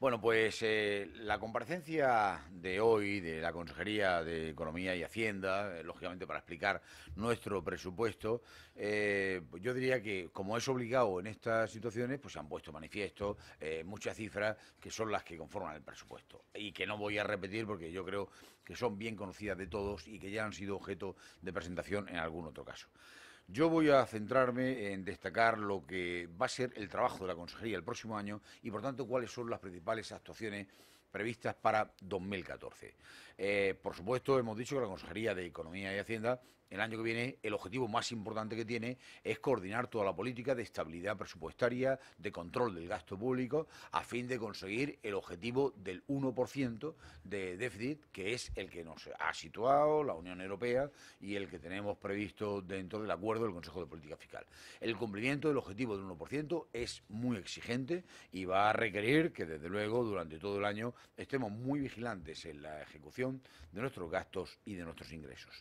Bueno, pues eh, la comparecencia de hoy de la Consejería de Economía y Hacienda, eh, lógicamente para explicar nuestro presupuesto, eh, yo diría que como es obligado en estas situaciones, pues se han puesto manifiesto muchas cifras que son las que conforman el presupuesto y que no voy a repetir porque yo creo que son bien conocidas de todos y que ya han sido objeto de presentación en algún otro caso. Yo voy a centrarme en destacar lo que va a ser el trabajo de la Consejería el próximo año y, por tanto, cuáles son las principales actuaciones previstas para 2014. Eh, por supuesto, hemos dicho que la Consejería de Economía y Hacienda, el año que viene, el objetivo más importante que tiene es coordinar toda la política de estabilidad presupuestaria, de control del gasto público, a fin de conseguir el objetivo del 1% de déficit, que es el que nos ha situado la Unión Europea y el que tenemos previsto dentro del acuerdo del Consejo de Política Fiscal. El cumplimiento del objetivo del 1% es muy exigente y va a requerir que, desde luego, durante todo el año estemos muy vigilantes en la ejecución de nuestros gastos y de nuestros ingresos.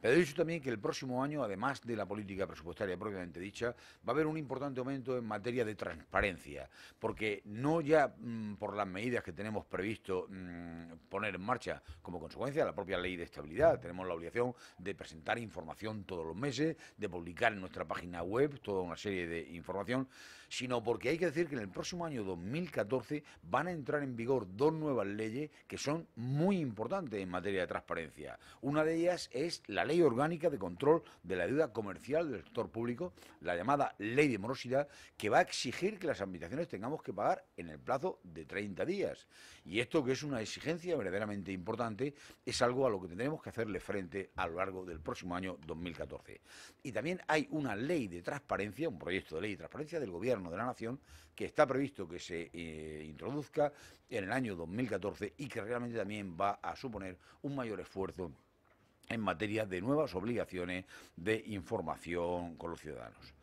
Pero he dicho también que el próximo año, además de la política presupuestaria propiamente dicha, va a haber un importante aumento en materia de transparencia, porque no ya mm, por las medidas que tenemos previsto mm, poner en marcha como consecuencia de la propia ley de estabilidad, tenemos la obligación de presentar información todos los meses, de publicar en nuestra página web toda una serie de información, sino porque hay que decir que en el próximo año 2014 van a entrar en vigor dos nuevas leyes que son muy importantes en materia de transparencia. Una de ellas es la ley Ley Orgánica de Control de la Deuda Comercial del Sector Público, la llamada Ley de Morosidad, que va a exigir que las administraciones tengamos que pagar en el plazo de 30 días. Y esto, que es una exigencia verdaderamente importante, es algo a lo que tendremos que hacerle frente a lo largo del próximo año 2014. Y también hay una ley de transparencia, un proyecto de ley de transparencia del Gobierno de la Nación, que está previsto que se eh, introduzca en el año 2014 y que realmente también va a suponer un mayor esfuerzo en materia de nuevas obligaciones de información con los ciudadanos.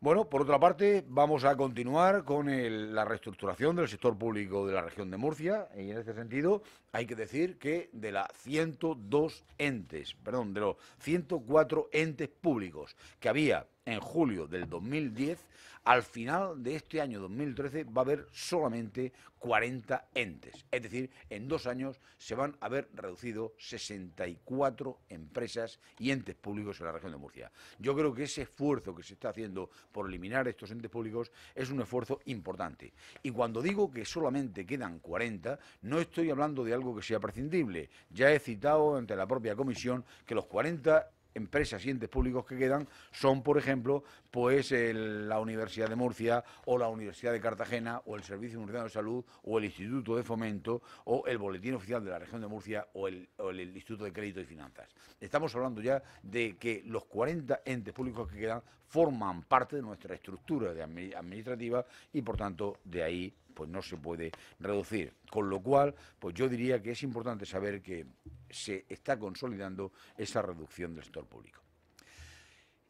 Bueno, por otra parte, vamos a continuar con la reestructuración del sector público de la región de Murcia. Y en este sentido, hay que decir que de las 102 entes, perdón, de los 104 entes públicos que había en julio del 2010, al final de este año 2013 va a haber solamente 40 entes. Es decir, en dos años se van a haber reducido 64 empresas y entes públicos en la región de Murcia. Yo creo que ese esfuerzo que se está haciendo por eliminar estos entes públicos es un esfuerzo importante. Y cuando digo que solamente quedan 40, no estoy hablando de algo que sea prescindible. Ya he citado ante la propia comisión que los 40 empresas y entes públicos que quedan son, por ejemplo, pues la Universidad de Murcia o la Universidad de Cartagena o el Servicio Murciano de Salud o el Instituto de Fomento o el Boletín Oficial de la Región de Murcia o el, Instituto de Crédito y Finanzas. Estamos hablando ya de que los 40 entes públicos que quedan forman parte de nuestra estructura administrativa y, por tanto, de ahí pues no se puede reducir. Con lo cual, pues yo diría que es importante saber que se está consolidando esa reducción del sector público.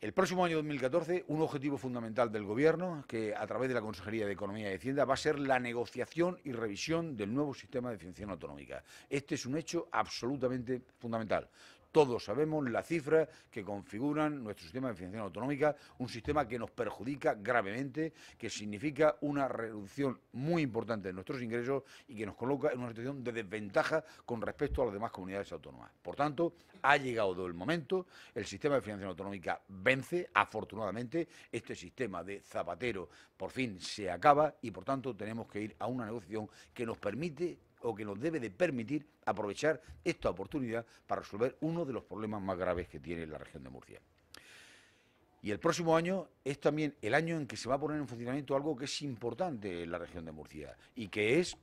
El próximo año 2014, un objetivo fundamental del Gobierno, que a través de la Consejería de Economía y Hacienda va a ser la negociación y revisión del nuevo sistema de financiación autonómica. Este es un hecho absolutamente fundamental. Todos sabemos las cifras que configuran nuestro sistema de financiación autonómica, un sistema que nos perjudica gravemente, que significa una reducción muy importante de nuestros ingresos y que nos coloca en una situación de desventaja con respecto a las demás comunidades autónomas. Por tanto, ha llegado el momento, el sistema de financiación autonómica vence, afortunadamente, este sistema de Zapatero por fin se acaba y, por tanto, tenemos que ir a una negociación que nos permite o que nos debe de permitir aprovechar esta oportunidad para resolver uno de los problemas más graves que tiene la región de Murcia. Y el próximo año es también el año en que se va a poner en funcionamiento algo que es importante en la región de Murcia y que es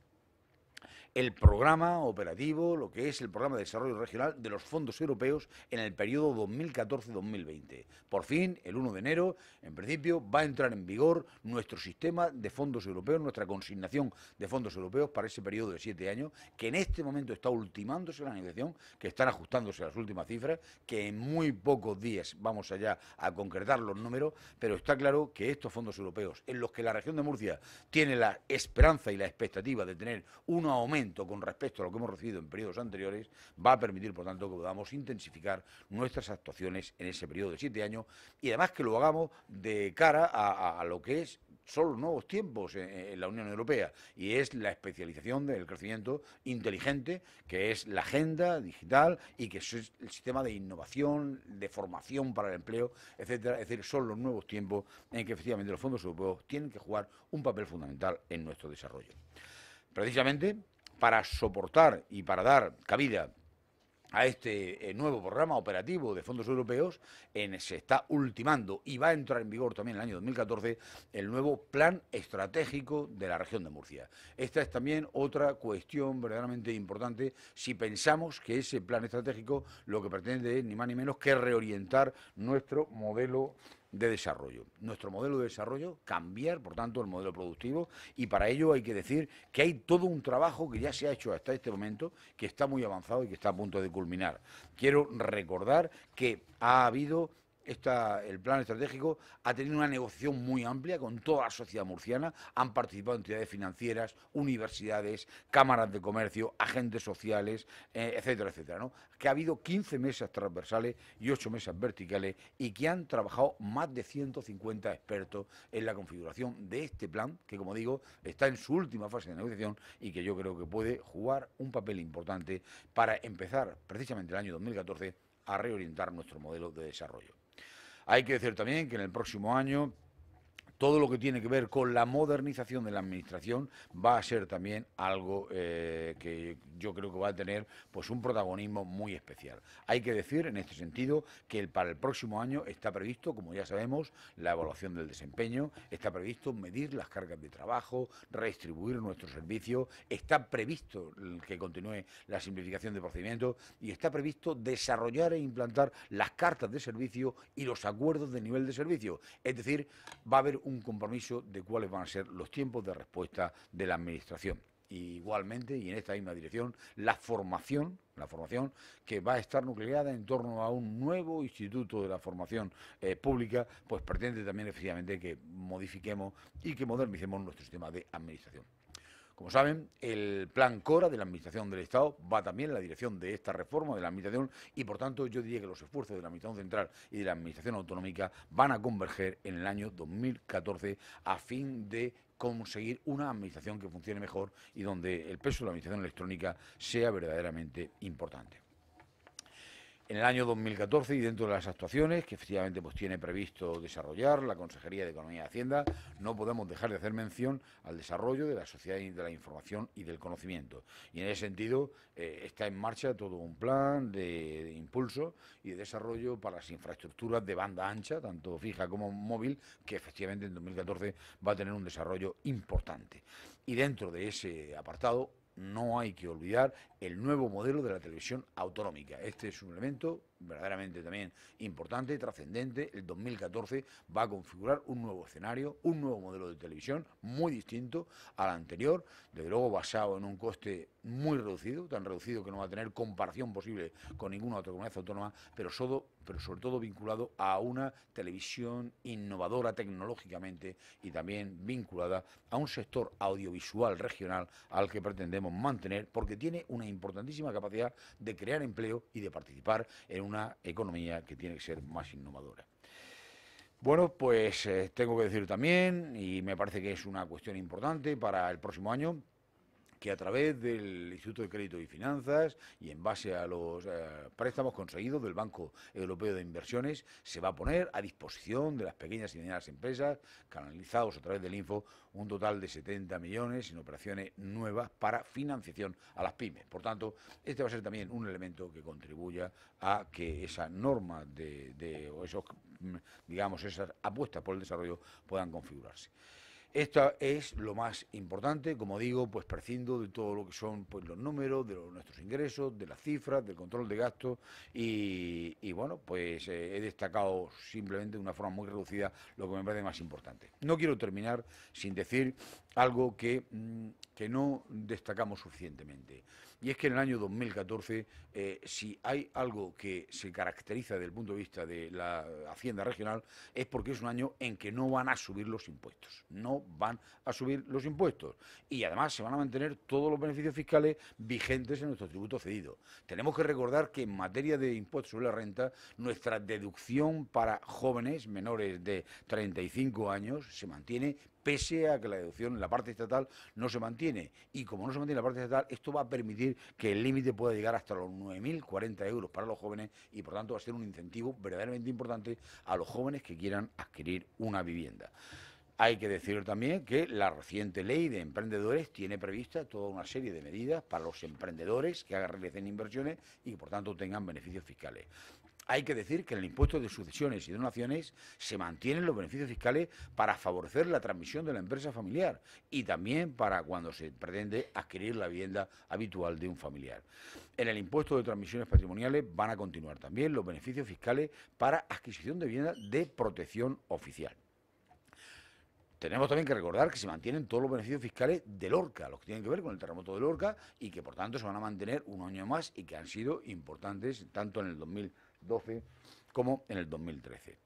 el programa operativo, lo que es el programa de desarrollo regional de los fondos europeos en el periodo 2014-2020. Por fin, el 1 de enero, en principio, va a entrar en vigor nuestro sistema de fondos europeos, nuestra consignación de fondos europeos para ese periodo de siete años, que en este momento está ultimándose la negociación, que están ajustándose las últimas cifras, que en muy pocos días vamos allá a concretar los números, pero está claro que estos fondos europeos, en los que la región de Murcia tiene la esperanza y la expectativa de tener un aumento con respecto a lo que hemos recibido en periodos anteriores va a permitir, por tanto, que podamos intensificar nuestras actuaciones en ese periodo de siete años y además que lo hagamos de cara a, lo que es son los nuevos tiempos en, en, la Unión Europea y es la especialización del crecimiento inteligente, que es la agenda digital y que es el sistema de innovación, de formación para el empleo, etcétera. Es decir, son los nuevos tiempos en que efectivamente los fondos europeos tienen que jugar un papel fundamental en nuestro desarrollo. Precisamente para soportar y para dar cabida a este eh, nuevo programa operativo de fondos europeos, se está ultimando y va a entrar en vigor también en el año 2014 el nuevo plan estratégico de la región de Murcia. Esta es también otra cuestión verdaderamente importante si pensamos que ese plan estratégico lo que pretende es ni más ni menos que reorientar nuestro modelo de desarrollo. Nuestro modelo de desarrollo, cambiar, por tanto, el modelo productivo y para ello hay que decir que hay todo un trabajo que ya se ha hecho hasta este momento, que está muy avanzado y que está a punto de culminar. Quiero recordar que ha habido el plan estratégico ha tenido una negociación muy amplia con toda la sociedad murciana. Han participado entidades financieras, universidades, cámaras de comercio, agentes sociales, eh, etcétera, etcétera. Que ha habido 15 mesas transversales y 8 mesas verticales y que han trabajado más de 150 expertos en la configuración de este plan, que como digo, está en su última fase de negociación y que yo creo que puede jugar un papel importante para empezar precisamente el año 2014 a reorientar nuestro modelo de desarrollo. Hay que decir también que en el próximo año todo lo que tiene que ver con la modernización de la administración va a ser también algo eh, que yo creo que va a tener pues un protagonismo muy especial. Hay que decir en este sentido que para el próximo año está previsto, como ya sabemos, la evaluación del desempeño, está previsto medir las cargas de trabajo, redistribuir nuestro servicio, está previsto que continúe la simplificación de procedimientos y está previsto desarrollar e implantar las cartas de servicio y los acuerdos de nivel de servicio. Es decir, va a haber un compromiso de cuáles van a ser los tiempos de respuesta de la Administración. igualmente, y en esta misma dirección, la formación, la formación que va a estar nucleada en torno a un nuevo instituto de la formación eh, pública, pues pretende también efectivamente que modifiquemos y que modernicemos nuestro sistema de administración. Como saben, el plan Cora de la Administración del Estado va también en la dirección de esta reforma de la Administración y, por tanto, yo diría que los esfuerzos de la Administración Central y de la Administración Autonómica van a converger en el año 2014 a fin de conseguir una administración que funcione mejor y donde el peso de la administración electrónica sea verdaderamente importante en el año 2014 y dentro de las actuaciones que efectivamente pues, tiene previsto desarrollar la Consejería de Economía y Hacienda, no podemos dejar de hacer mención al desarrollo de la sociedad de la información y del conocimiento. Y en ese sentido eh, está en marcha todo un plan de, de, impulso y de desarrollo para las infraestructuras de banda ancha, tanto fija como móvil, que efectivamente en 2014 va a tener un desarrollo importante. Y dentro de ese apartado no hay que olvidar el nuevo modelo de la televisión autonómica. Este es un elemento verdaderamente también importante, trascendente. El 2014 va a configurar un nuevo escenario, un nuevo modelo de televisión muy distinto al anterior, desde luego basado en un coste muy reducido, tan reducido que no va a tener comparación posible con ninguna otra comunidad autónoma, pero, pero sobre todo vinculado a una televisión innovadora tecnológicamente y también vinculada a un sector audiovisual regional al que pretendemos mantener porque tiene una importantísima capacidad de crear empleo y de participar en una economía que tiene que ser más innovadora. Bueno, pues eh, tengo que decir también, y me parece que es una cuestión importante para el próximo año, que a través del Instituto de Crédito y Finanzas y en base a los eh, préstamos conseguidos del Banco Europeo de Inversiones se va a poner a disposición de las pequeñas y medianas empresas, canalizados a través del Info, un total de 70 millones en operaciones nuevas para financiación a las pymes. Por tanto, este va a ser también un elemento que contribuya a que esas normas de, de o mm, digamos, esas apuestas por el desarrollo puedan configurarse. Esto es lo más importante, como digo, pues prescindo de todo lo que son pues, los números, de nuestros ingresos, de las cifras, del control de gastos y, bueno, pues eh, he destacado simplemente de una forma muy reducida lo que me parece más importante. No quiero terminar sin decir algo que mm, no destacamos suficientemente y es que en el año 2014, eh, si hay algo que se caracteriza desde el punto de vista de la Hacienda Regional, es porque es un año en que no van a subir los impuestos, no van a subir los impuestos y además se van a mantener todos los beneficios fiscales vigentes en nuestro tributo cedido. Tenemos que recordar que en materia de impuestos sobre la renta, nuestra deducción para jóvenes menores de 35 años se mantiene pese a que la deducción en la parte estatal no se mantiene. Y como no se mantiene la parte estatal, esto va a permitir que el límite pueda llegar hasta los 9.040 euros para los jóvenes y, por tanto, va a ser un incentivo verdaderamente importante a los jóvenes que quieran adquirir una vivienda. Hay que decir también que la reciente ley de emprendedores tiene prevista toda una serie de medidas para los emprendedores que realicen inversiones y por tanto, tengan beneficios fiscales. Hay que decir que en el impuesto de sucesiones y donaciones se mantienen los beneficios fiscales para favorecer la transmisión de la empresa familiar y también para cuando se pretende adquirir la vivienda habitual de un familiar. En el impuesto de transmisiones patrimoniales van a continuar también los beneficios fiscales para adquisición de vivienda de protección oficial. Tenemos también que recordar que se mantienen todos los beneficios fiscales del Lorca, los que tienen que ver con el terremoto del Lorca y que por tanto se van a mantener un año más y que han sido importantes tanto en el 2000 2012 como en el 2013.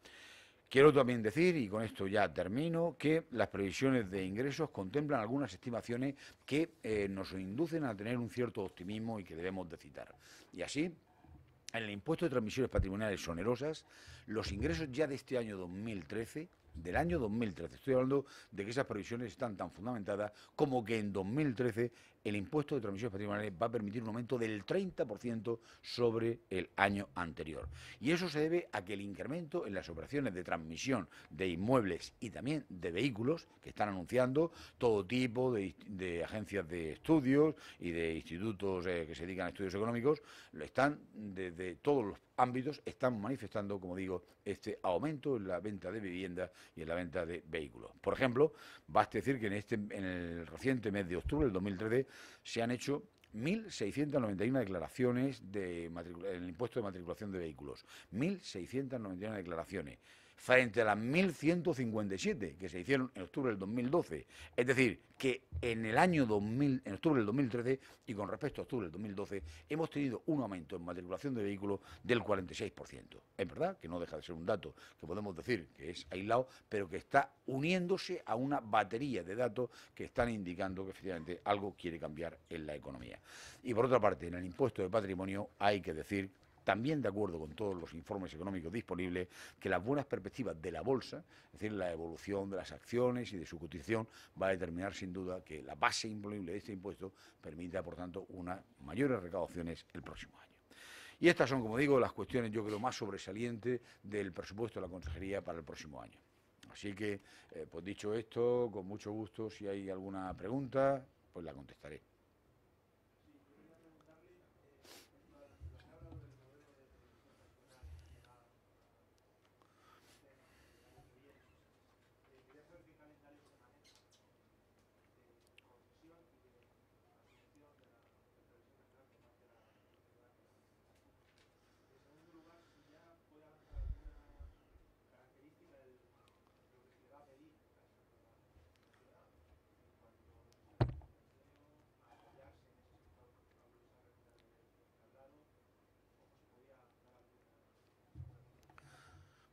Quiero también decir, y con esto ya termino, que las previsiones de ingresos contemplan algunas estimaciones que eh, nos inducen a tener un cierto optimismo y que debemos de citar. Y así, en el impuesto de transmisiones patrimoniales onerosas, los ingresos ya de este año 2013 del año 2013. Estoy hablando de que esas previsiones están tan fundamentadas como que en 2013 el impuesto de transmisiones patrimoniales va a permitir un aumento del 30% sobre el año anterior. Y eso se debe a que el incremento en las operaciones de transmisión de inmuebles y también de vehículos que están anunciando todo tipo de, agencias de estudios y de institutos eh, que se dedican a estudios económicos, lo están desde todos los ámbitos, están manifestando, como digo, este aumento en la venta de viviendas y en la venta de vehículos. Por ejemplo, basta decir que en, este, en el reciente mes de octubre del 2013 se han hecho 1.691 declaraciones de en el impuesto de matriculación de vehículos. 1.691 declaraciones frente a las 1.157 que se hicieron en octubre del 2012. Es decir, que en el año 2000, en octubre del 2013 y con respecto a octubre del 2012, hemos tenido un aumento en matriculación de vehículos del 46%. Es verdad que no deja de ser un dato que podemos decir que es aislado, pero que está uniéndose a una batería de datos que están indicando que efectivamente algo quiere cambiar en la economía. Y por otra parte, en el impuesto de patrimonio hay que decir también de acuerdo con todos los informes económicos disponibles, que las buenas perspectivas de la bolsa, es decir, la evolución de las acciones y de su cotización, va a determinar sin duda que la base imponible de este impuesto permita, por tanto, unas mayores recaudaciones el próximo año. Y estas son, como digo, las cuestiones, yo creo, más sobresalientes del presupuesto de la Consejería para el próximo año. Así que, eh, pues dicho esto, con mucho gusto, si hay alguna pregunta, pues la contestaré.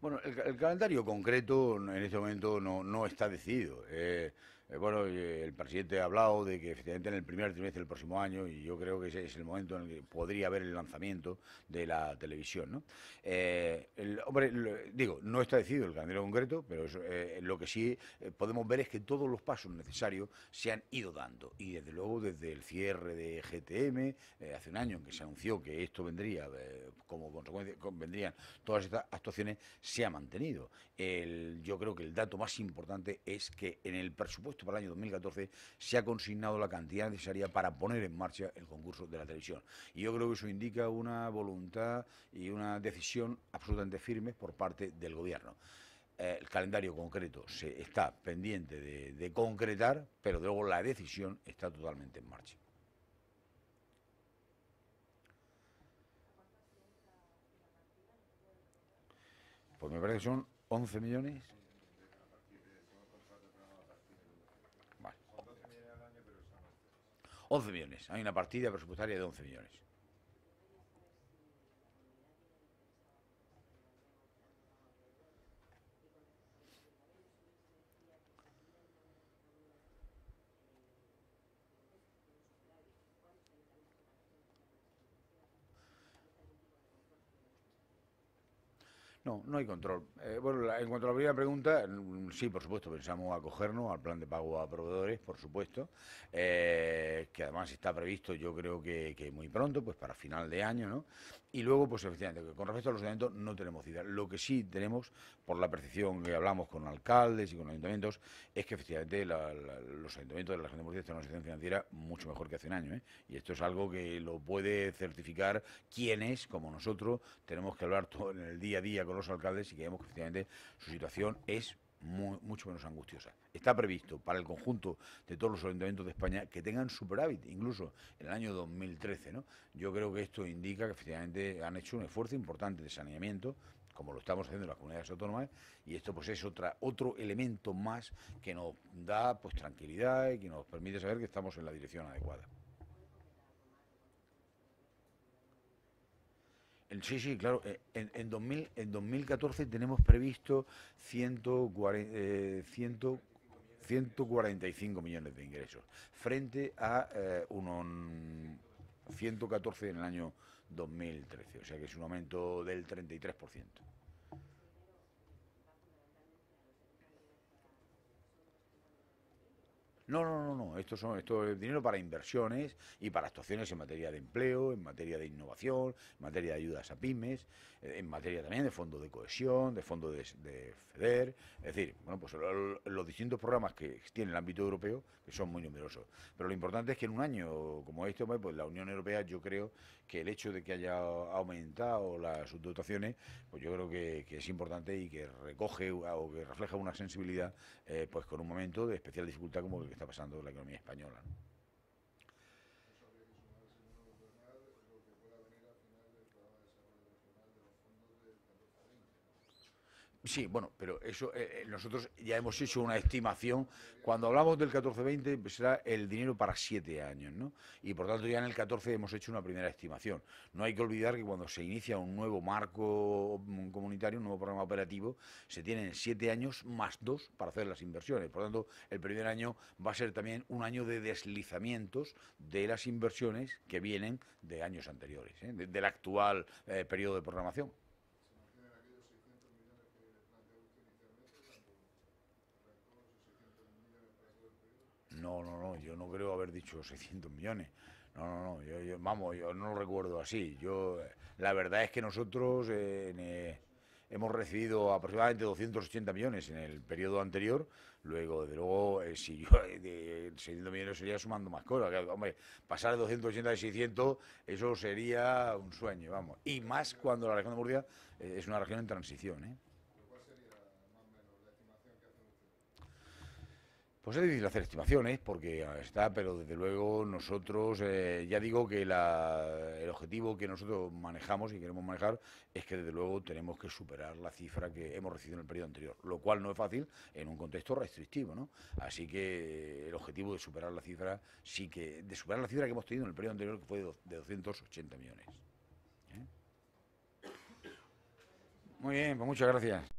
Bueno, el, calendario concreto en este momento no, está decidido. Eh, eh, bueno, eh, el presidente ha hablado de que efectivamente en el primer trimestre del próximo año, y yo creo que ese es el momento en el que podría haber el lanzamiento de la televisión. ¿no? Eh, el, hombre, digo, no está decidido el calendario concreto, pero lo que sí podemos ver es que todos los pasos necesarios se han ido dando. Y desde luego, desde el cierre de GTM, hace un año en que se anunció que esto vendría, como consecuencia, vendrían todas estas actuaciones, se ha mantenido. yo creo que el dato más importante es que en el presupuesto para el año 2014 se ha consignado la cantidad necesaria para poner en marcha el concurso de la televisión. Y yo creo que eso indica una voluntad y una decisión absolutamente firme por parte del Gobierno eh, el calendario concreto se está pendiente de, de, concretar, pero luego la decisión está totalmente en marcha. Pues me parece que son 11 millones 11 millones. Hay una partida presupuestaria de 11 millones. No, no hay control. Eh, bueno, en cuanto a la primera pregunta, mm, sí, por supuesto, pensamos acogernos al plan de pago a proveedores, por supuesto, eh, que además está previsto, yo creo que, muy pronto, pues para final de año, ¿no? Y luego, pues efectivamente, con respecto a los ayuntamientos no tenemos idea. Lo que sí tenemos, por la percepción que hablamos con alcaldes y con ayuntamientos, es que efectivamente los ayuntamientos de la Región de Murcia están en una situación financiera mucho mejor que hace un año, ¿eh? Y esto es algo que lo puede certificar quienes, como nosotros, tenemos que hablar todo en el día a día con los los alcaldes y que vemos que efectivamente su situación es muy, mucho menos angustiosa. Está previsto para el conjunto de todos los ayuntamientos de España que tengan superávit, incluso en el año 2013. ¿no? Yo creo que esto indica que efectivamente han hecho un esfuerzo importante de saneamiento, como lo estamos haciendo en las comunidades autónomas, y esto pues es otro elemento más que nos da pues tranquilidad y que nos permite saber que estamos en la dirección adecuada. Sí, sí, claro. Eh, en, 2000, en 2014 tenemos previsto 140, 145 eh, millones de ingresos, frente a 114 eh, en el año 2013, o sea que es un aumento del 33%. No, no, no, no. Esto, son, esto es dinero para inversiones y para actuaciones en materia de empleo, en materia de innovación, en materia de ayudas a pymes, en materia también de fondo de cohesión, de fondo de, FEDER. Es decir, bueno, pues los distintos programas que tiene el ámbito europeo, que son muy numerosos. Pero lo importante es que en un año como este, pues la Unión Europea, yo creo que el hecho de que haya aumentado las subdotaciones, pues yo creo que, es importante y que recoge o que refleja una sensibilidad, eh, pues con un momento de especial dificultad como el que está pasando la economía española. Sí, bueno, pero eso eh, eh, nosotros ya hemos hecho una estimación. Cuando hablamos del 14-20, pues, será el dinero para siete años, ¿no? Y por tanto ya en el 14 hemos hecho una primera estimación. No hay que olvidar que cuando se inicia un nuevo marco comunitario, un nuevo programa operativo, se tienen siete años más dos para hacer las inversiones. Por tanto, el primer año va a ser también un año de deslizamientos de las inversiones que vienen de años anteriores, ¿eh? del actual periodo de programación. No, no, no, yo no creo haber dicho 600 millones. No, no, no, yo, vamos, yo no lo recuerdo así. Yo, la verdad es que nosotros eh, eh, hemos recibido aproximadamente 280 millones en el periodo anterior. Luego, desde luego, eh, si yo, 600 millones sería sumando más cosas. hombre, pasar de 280 a 600, eso sería un sueño, vamos. Y más cuando la región de Murcia es una región en transición, ¿eh? Pues es difícil hacer estimaciones porque está, pero desde luego nosotros, eh, ya digo que el objetivo que nosotros manejamos y queremos manejar es que desde luego tenemos que superar la cifra que hemos recibido en el periodo anterior, lo cual no es fácil en un contexto restrictivo, ¿no? Así que eh, el objetivo de superar la cifra, sí que, de superar la cifra que hemos tenido en el periodo anterior que fue de 280 millones. ¿eh? Muy bien, pues muchas gracias.